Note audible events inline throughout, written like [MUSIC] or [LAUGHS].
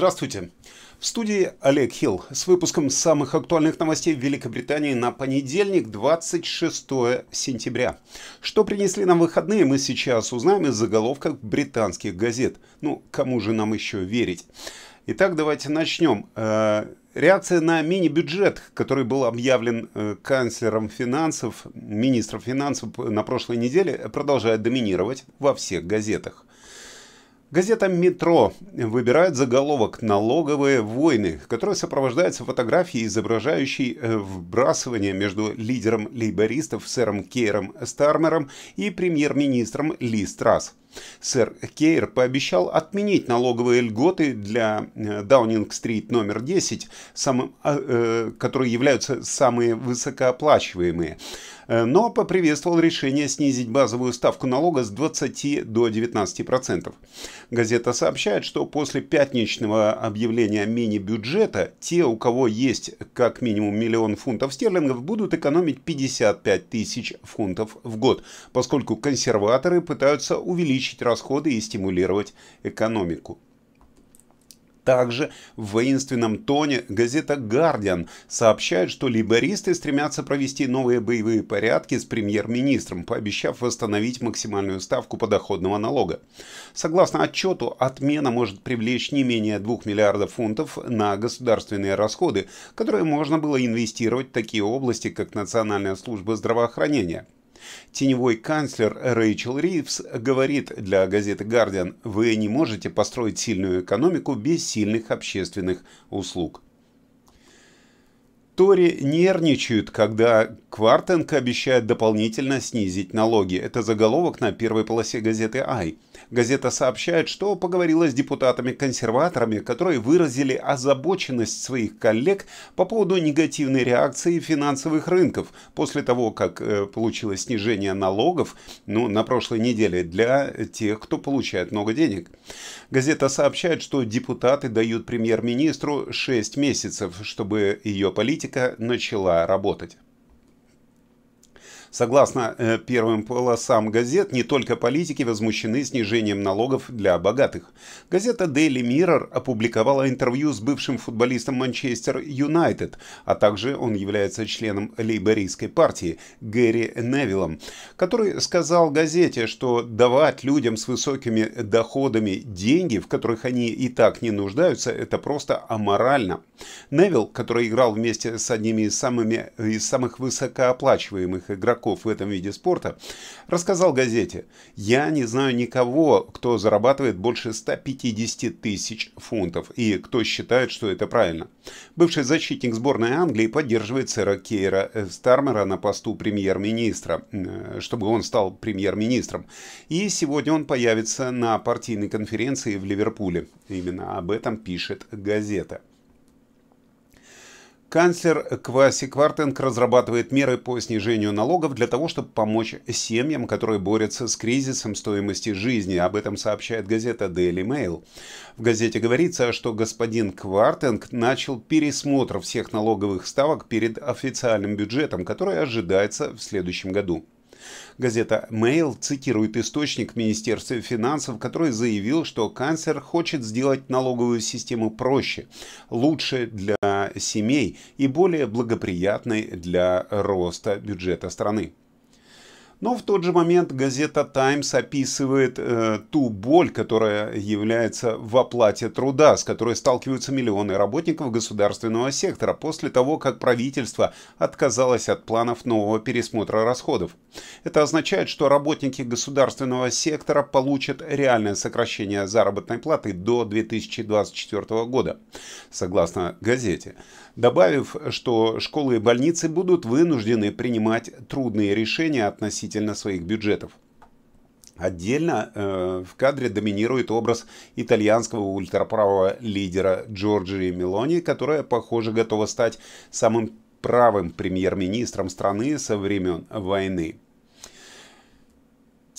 Здравствуйте. В студии Олег Хилл с выпуском самых актуальных новостей в Великобритании на понедельник, 26 сентября. Что принесли нам выходные, мы сейчас узнаем из заголовков британских газет. Ну, кому же нам еще верить? Итак, давайте начнем. Э, реакция на мини-бюджет, который был объявлен э, канцлером финансов, министром финансов на прошлой неделе, продолжает доминировать во всех газетах. Газета «Метро» выбирает заголовок «Налоговые войны», который сопровождается фотографией, изображающей э, вбрасывание между лидером лейбористов сэром Кейром Стармером и премьер-министром Ли Страсс. Сэр Кейр пообещал отменить налоговые льготы для э, Даунинг-стрит номер 10, самым, э, которые являются самые высокооплачиваемые, э, но поприветствовал решение снизить базовую ставку налога с 20 до 19%. Газета сообщает, что после пятничного объявления мини-бюджета те, у кого есть как минимум миллион фунтов стерлингов, будут экономить 55 тысяч фунтов в год, поскольку консерваторы пытаются увеличить увеличить расходы и стимулировать экономику. Также в воинственном тоне газета «Гардиан» сообщает, что либеристы стремятся провести новые боевые порядки с премьер-министром, пообещав восстановить максимальную ставку подоходного налога. Согласно отчету, отмена может привлечь не менее 2 миллиардов фунтов на государственные расходы, которые можно было инвестировать в такие области, как Национальная служба здравоохранения – Теневой канцлер Рэйчел Ривз говорит для газеты «Гардиан», вы не можете построить сильную экономику без сильных общественных услуг. Тори нервничают, когда Квартенко обещает дополнительно снизить налоги. Это заголовок на первой полосе газеты «Ай». Газета сообщает, что поговорила с депутатами-консерваторами, которые выразили озабоченность своих коллег по поводу негативной реакции финансовых рынков после того, как э, получилось снижение налогов ну, на прошлой неделе для тех, кто получает много денег. Газета сообщает, что депутаты дают премьер-министру 6 месяцев, чтобы ее политика начала работать. Согласно э, первым полосам газет, не только политики возмущены снижением налогов для богатых. Газета Daily Mirror опубликовала интервью с бывшим футболистом Манчестер Юнайтед, а также он является членом лейбористской партии, Гэри Невиллом, который сказал газете, что давать людям с высокими доходами деньги, в которых они и так не нуждаются, это просто аморально. Невилл, который играл вместе с одними из, самыми, из самых высокооплачиваемых игроков, игроков в этом виде спорта, рассказал газете, «Я не знаю никого, кто зарабатывает больше 150 тысяч фунтов и кто считает, что это правильно». Бывший защитник сборной Англии поддерживает сэра Кейра Стармера на посту премьер-министра, чтобы он стал премьер-министром. И сегодня он появится на партийной конференции в Ливерпуле. Именно об этом пишет газета. Канцлер Кваси Квартенг разрабатывает меры по снижению налогов для того, чтобы помочь семьям, которые борются с кризисом стоимости жизни. Об этом сообщает газета Daily Mail. В газете говорится, что господин Квартенг начал пересмотр всех налоговых ставок перед официальным бюджетом, который ожидается в следующем году. Газета Mail цитирует источник Министерства финансов, который заявил, что канцлер хочет сделать налоговую систему проще, лучше для семей и более благоприятной для роста бюджета страны. Но в тот же момент газета «Таймс» описывает э, ту боль, которая является в оплате труда, с которой сталкиваются миллионы работников государственного сектора после того, как правительство отказалось от планов нового пересмотра расходов. Это означает, что работники государственного сектора получат реальное сокращение заработной платы до 2024 года, согласно газете, добавив, что школы и больницы будут вынуждены принимать трудные решения относительно относительно своих бюджетов. Отдельно э, в кадре доминирует образ итальянского ультраправого лидера Джорджии Мелони, которая, похоже, готова стать самым правым премьер-министром страны со времен войны.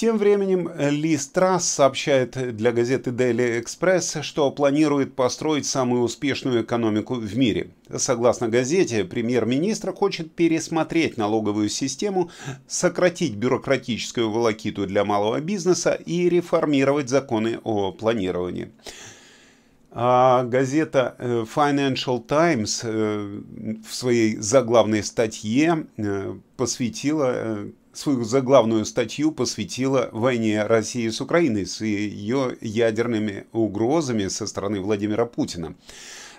Тем временем Ли Страс сообщает для газеты Daily Express, что планирует построить самую успешную экономику в мире. Согласно газете, премьер-министр хочет пересмотреть налоговую систему, сократить бюрократическую волокиту для малого бизнеса и реформировать законы о планировании. А газета э, Financial Times э, в своей заглавной статье э, посвятила свою заглавную статью посвятила войне России с Украиной с ее ядерными угрозами со стороны Владимира Путина.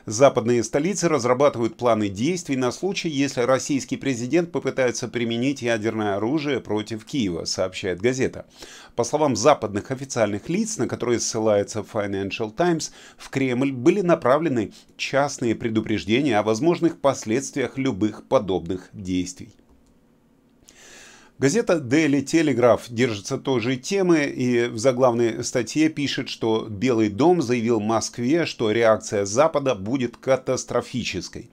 Западные столицы разрабатывают планы действий на случай, если российский президент попытается применить ядерное оружие против Киева, сообщает газета. По словам западных официальных лиц, на которые ссылается Financial Times, в Кремль были направлены частные предупреждения о возможных последствиях любых подобных действий. Газета Daily Telegraph держится той же темы и в заглавной статье пишет, что Белый дом заявил Москве, что реакция Запада будет катастрофической.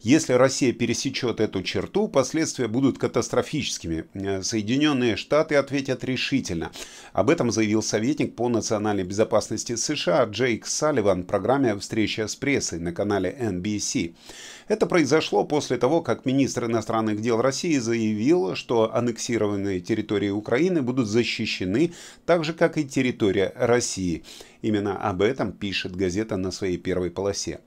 Если Россия пересечет эту черту, последствия будут катастрофическими. Соединенные Штаты ответят решительно. Об этом заявил советник по национальной безопасности США Джейк Салливан в программе «Встреча с прессой» на канале NBC. Это произошло после того, как министр иностранных дел России заявил, что аннексированные территории Украины будут защищены, так же как и территория России. Именно об этом пишет газета на своей первой полосе.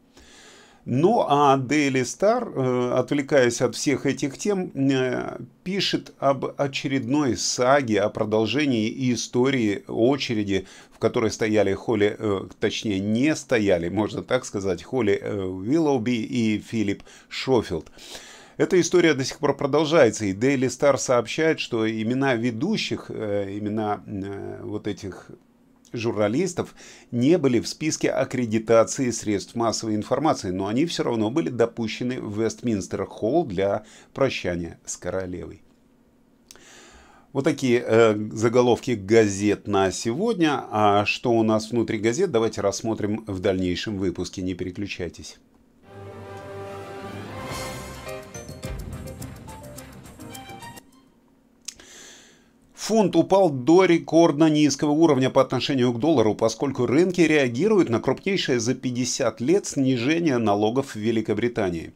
Ну а Daily Стар, э, отвлекаясь от всех этих тем, э, пишет об очередной саге, о продолжении истории очереди, в которой стояли Холли, э, точнее не стояли, можно так сказать, Холли Уиллоуби и Филипп Шофилд. Эта история до сих пор продолжается, и Daily Star сообщает, что имена ведущих, имена вот этих журналистов не были в списке аккредитации средств массовой информации, но они все равно были допущены в Вестминстер-холл для прощания с королевой. Вот такие э, заголовки газет на сегодня. А что у нас внутри газет, давайте рассмотрим в дальнейшем выпуске. Не переключайтесь. Фунт упал до рекордно низкого уровня по отношению к доллару, поскольку рынки реагируют на крупнейшее за 50 лет снижение налогов в Великобритании.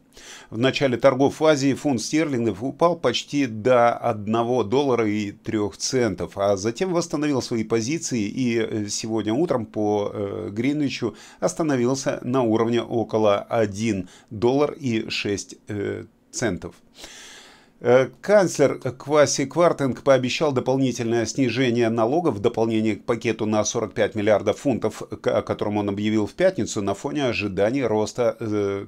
В начале торгов в Азии фунт стерлингов упал почти до 1 доллара и 3 центов, а затем восстановил свои позиции и э, сегодня утром по э, Гринвичу остановился на уровне около 1 доллар и 6 э, центов. Э, канцлер Кваси Квартинг пообещал дополнительное снижение налогов в дополнение к пакету на 45 миллиардов фунтов, о котором он объявил в пятницу на фоне ожиданий роста э,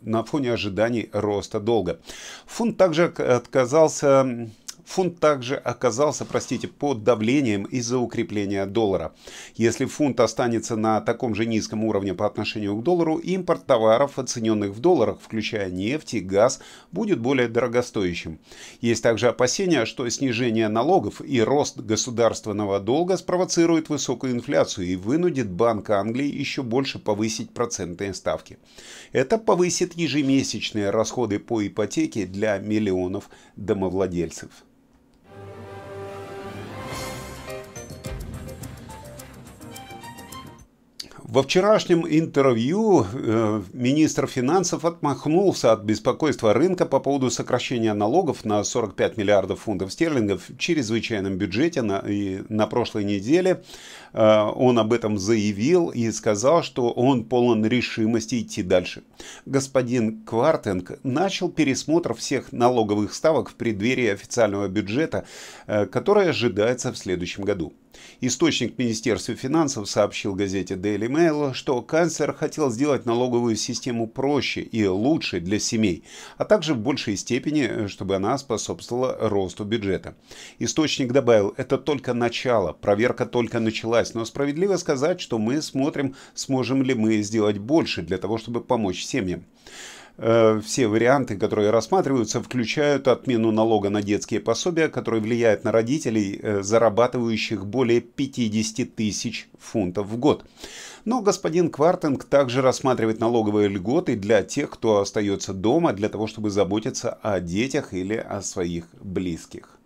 на фоне ожиданий роста долга. Фунт также отказался Фунт также оказался, простите, под давлением из-за укрепления доллара. Если фунт останется на таком же низком уровне по отношению к доллару, импорт товаров, оцененных в долларах, включая нефть и газ, будет более дорогостоящим. Есть также опасения, что снижение налогов и рост государственного долга спровоцирует высокую инфляцию и вынудит Банк Англии еще больше повысить процентные ставки. Это повысит ежемесячные расходы по ипотеке для миллионов домовладельцев. Во вчерашнем интервью э, министр финансов отмахнулся от беспокойства рынка по поводу сокращения налогов на 45 миллиардов фунтов стерлингов в чрезвычайном бюджете. На, и на прошлой неделе э, он об этом заявил и сказал, что он полон решимости идти дальше. Господин Квартенг начал пересмотр всех налоговых ставок в преддверии официального бюджета, э, который ожидается в следующем году. Источник Министерства финансов сообщил газете Daily Mail, что канцлер хотел сделать налоговую систему проще и лучше для семей, а также в большей степени, чтобы она способствовала росту бюджета. Источник добавил, это только начало, проверка только началась, но справедливо сказать, что мы смотрим, сможем ли мы сделать больше для того, чтобы помочь семьям. Э, все варианты, которые рассматриваются, включают отмену налога на детские пособия, который влияет на родителей, э, зарабатывающих более 50 тысяч фунтов в год. Но господин Квартинг также рассматривает налоговые льготы для тех, кто остается дома, для того, чтобы заботиться о детях или о своих близких.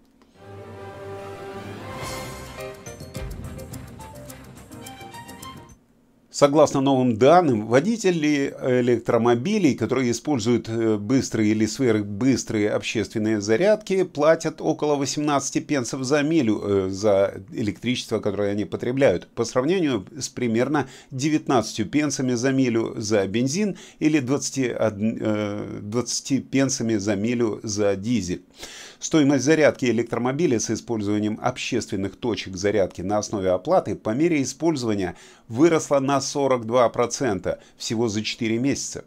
Согласно новым данным, водители электромобилей, которые используют э, быстрые или сверхбыстрые общественные зарядки, платят около 18 пенсов за милю э, за электричество, которое они потребляют, по сравнению с примерно 19 пенсами за милю за бензин или 21, 20 э, пенсами за милю за дизель. Стоимость зарядки электромобиля с использованием общественных точек зарядки на основе оплаты по мере использования выросла на 42% всего за 4 месяца.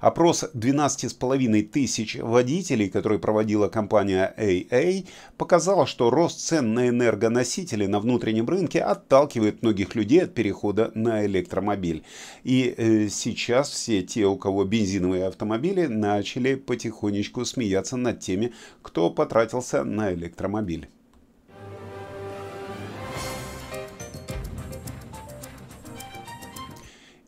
Опрос 12,5 тысяч водителей, который проводила компания AA, показал, что рост цен на энергоносители на внутреннем рынке отталкивает многих людей от перехода на электромобиль. И э, сейчас все те, у кого бензиновые автомобили, начали потихонечку смеяться над теми, кто потратился на электромобиль.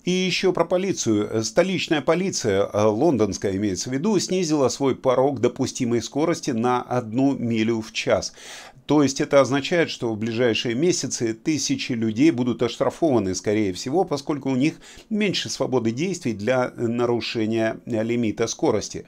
И еще про полицию. Э, столичная полиция, э, лондонская имеется в виду, снизила свой порог допустимой скорости на одну милю в час. То есть это означает, что в ближайшие месяцы тысячи людей будут оштрафованы, скорее всего, поскольку у них меньше свободы действий для э, нарушения э, лимита скорости.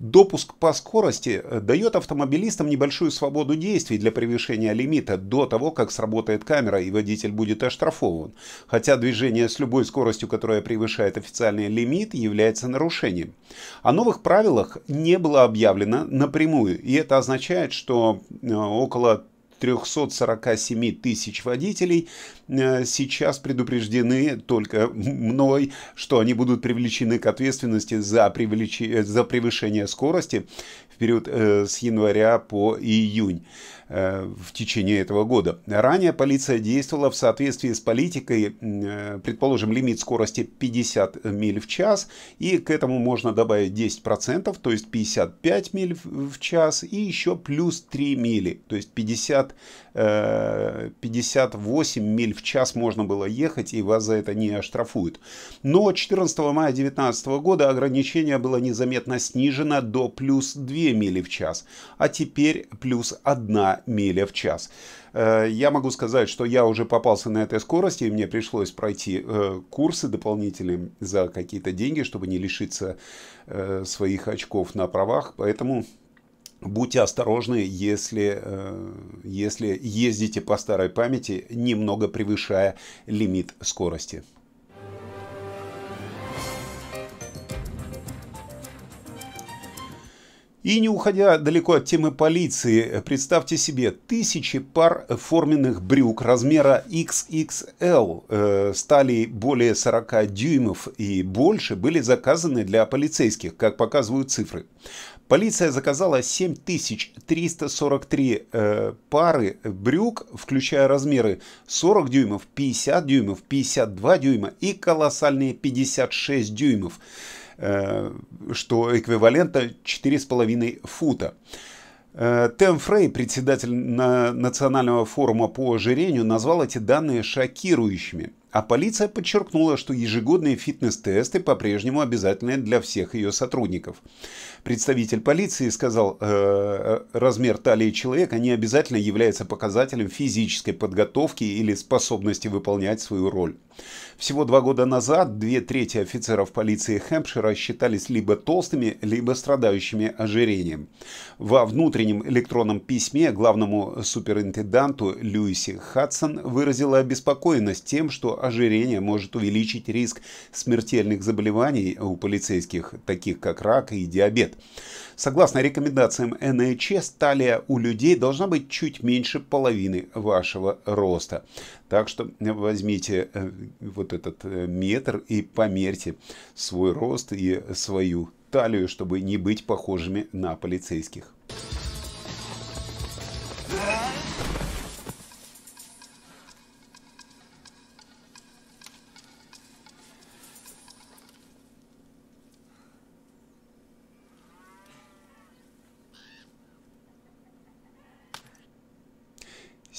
Допуск по скорости э, дает автомобилистам небольшую свободу действий для превышения лимита до того, как сработает камера и водитель будет оштрафован. Хотя движение с любой скоростью, которая превышает официальный лимит, является нарушением. О новых правилах не было объявлено напрямую, и это означает, что около 347 тысяч водителей э, сейчас предупреждены только мной, что они будут привлечены к ответственности за, привлеч... за превышение скорости в период э, с января по июнь. Э, в течение этого года. Ранее полиция действовала в соответствии с политикой, э, предположим, лимит скорости 50 миль в час, и к этому можно добавить 10%, то есть 55 миль в час, и еще плюс 3 мили, то есть 50, 58 э, миль в час можно было ехать, и вас за это не оштрафуют. Но 14 мая 2019 года ограничение было незаметно снижено до плюс 2 мили в час, а теперь плюс 1 1 миля в час. Э, я могу сказать, что я уже попался на этой скорости, и мне пришлось пройти э, курсы дополнительные за какие-то деньги, чтобы не лишиться э, своих очков на правах. Поэтому Будьте осторожны, если, если ездите по старой памяти, немного превышая лимит скорости. И не уходя далеко от темы полиции, представьте себе тысячи пар форменных брюк размера XXL э, стали более 40 дюймов и больше были заказаны для полицейских, как показывают цифры. Полиция заказала 7343 э, пары брюк, включая размеры 40 дюймов, 50 дюймов, 52 дюйма и колоссальные 56 дюймов. Э, что эквивалентно 4,5 фута. Э, Тем Фрей, председатель Национального форума по ожирению, назвал эти данные шокирующими. А полиция подчеркнула, что ежегодные фитнес-тесты по-прежнему обязательны для всех ее сотрудников. Представитель полиции сказал, э, э, размер талии человека не обязательно является показателем физической подготовки или способности выполнять свою роль. Всего два года назад две трети офицеров полиции Хэмпшира считались либо толстыми, либо страдающими ожирением. Во внутреннем электронном письме главному суперинтенданту Льюиси Хадсон выразила обеспокоенность тем, что ожирение может увеличить риск смертельных заболеваний у полицейских, таких как рак и диабет имеет. Согласно рекомендациям НХС, талия у людей должна быть чуть меньше половины вашего роста. Так что возьмите э, вот этот э, метр и померьте свой рост и свою талию, чтобы не быть похожими на полицейских.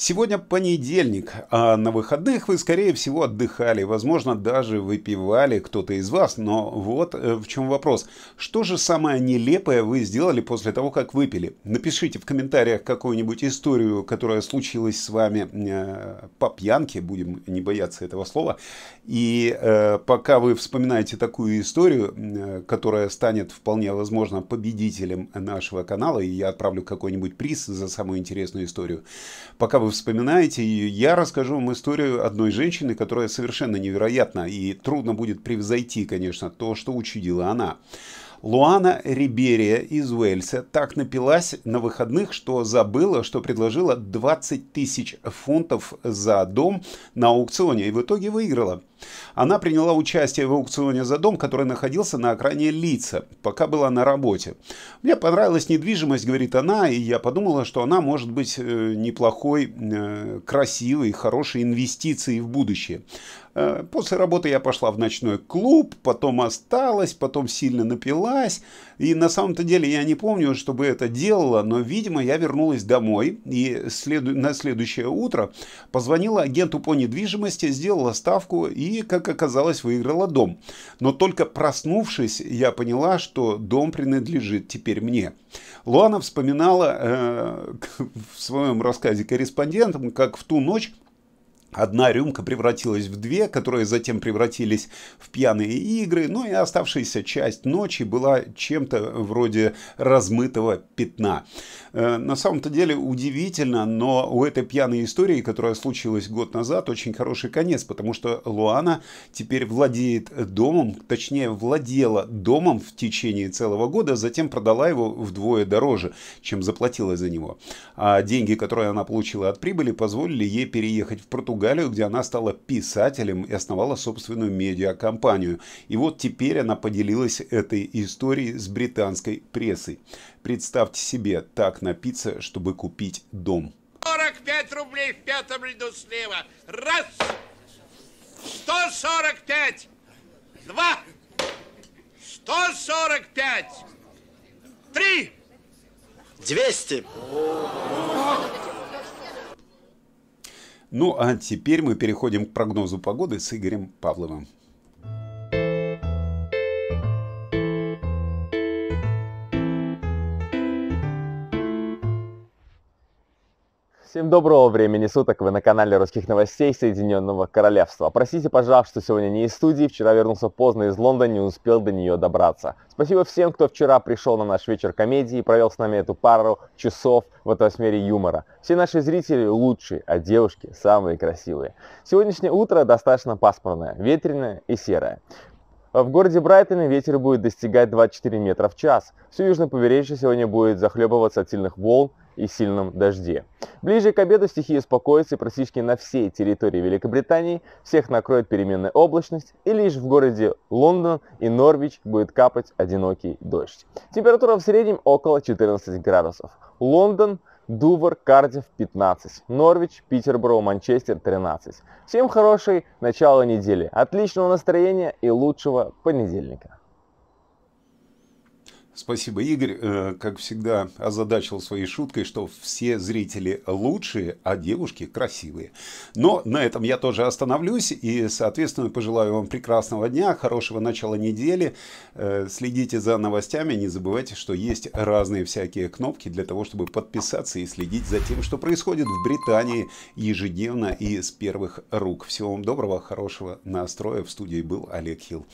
Сегодня понедельник, а на выходных вы, скорее всего, отдыхали, возможно, даже выпивали кто-то из вас, но вот э, в чем вопрос. Что же самое нелепое вы сделали после того, как выпили? Напишите в комментариях какую-нибудь историю, которая случилась с вами э, по пьянке, будем не бояться этого слова. И э, пока вы вспоминаете такую историю, которая станет вполне возможно победителем нашего канала, и я отправлю какой-нибудь приз за самую интересную историю, пока вы вспоминаете, и я расскажу вам историю одной женщины, которая совершенно невероятна, и трудно будет превзойти, конечно, то, что учудила она. Луана Риберия из Уэльса так напилась на выходных, что забыла, что предложила 20 тысяч фунтов за дом на аукционе и в итоге выиграла. Она приняла участие в аукционе за дом, который находился на окраине лица, пока была на работе. Мне понравилась недвижимость, говорит она, и я подумала, что она может быть э, неплохой, э, красивой, хорошей инвестицией в будущее. Э, после работы я пошла в ночной клуб, потом осталась, потом сильно напилась. И на самом-то деле я не помню, чтобы это делала, но, видимо, я вернулась домой и следу... на следующее утро позвонила агенту по недвижимости, сделала ставку и, как оказалось, выиграла дом. Но только проснувшись, я поняла, что дом принадлежит теперь мне. Луана вспоминала э, [LAUGHS] в своем рассказе корреспондентам, как в ту ночь Одна рюмка превратилась в две, которые затем превратились в пьяные игры, ну и оставшаяся часть ночи была чем-то вроде размытого пятна. Э, на самом-то деле удивительно, но у этой пьяной истории, которая случилась год назад, очень хороший конец, потому что Луана теперь владеет домом, точнее владела домом в течение целого года, затем продала его вдвое дороже, чем заплатила за него. А деньги, которые она получила от прибыли, позволили ей переехать в Португалию Португалию, где она стала писателем и основала собственную медиакомпанию. И вот теперь она поделилась этой историей с британской прессой. Представьте себе, так напиться, чтобы купить дом. 45 рублей в пятом ряду слева. Раз. 145. Два. 145. Три. 200. Ну а теперь мы переходим к прогнозу погоды с Игорем Павловым. Всем доброго времени суток, вы на канале Русских Новостей Соединенного Королевства. Простите, пожалуйста, что сегодня не из студии, вчера вернулся поздно из Лондона, не успел до нее добраться. Спасибо всем, кто вчера пришел на наш вечер комедии и провел с нами эту пару часов в этом сфере юмора. Все наши зрители лучшие, а девушки самые красивые. Сегодняшнее утро достаточно пасмурное, ветреное и серое. В городе Брайтоне ветер будет достигать 24 метра в час. Все южное побережье сегодня будет захлебываться от сильных волн и сильном дожде. Ближе к обеду стихия успокоится и практически на всей территории Великобритании всех накроет переменная облачность, и лишь в городе Лондон и Норвич будет капать одинокий дождь. Температура в среднем около 14 градусов. Лондон – Дувр, Кардив 15, Норвич, Питерброу, Манчестер 13. Всем хорошей начала недели, отличного настроения и лучшего понедельника. Спасибо, Игорь. Э, как всегда, озадачил своей шуткой, что все зрители лучшие, а девушки красивые. Но на этом я тоже остановлюсь и, соответственно, пожелаю вам прекрасного дня, хорошего начала недели. Э, следите за новостями, не забывайте, что есть разные всякие кнопки для того, чтобы подписаться и следить за тем, что происходит в Британии ежедневно и с первых рук. Всего вам доброго, хорошего настроя. В студии был Олег Хилл.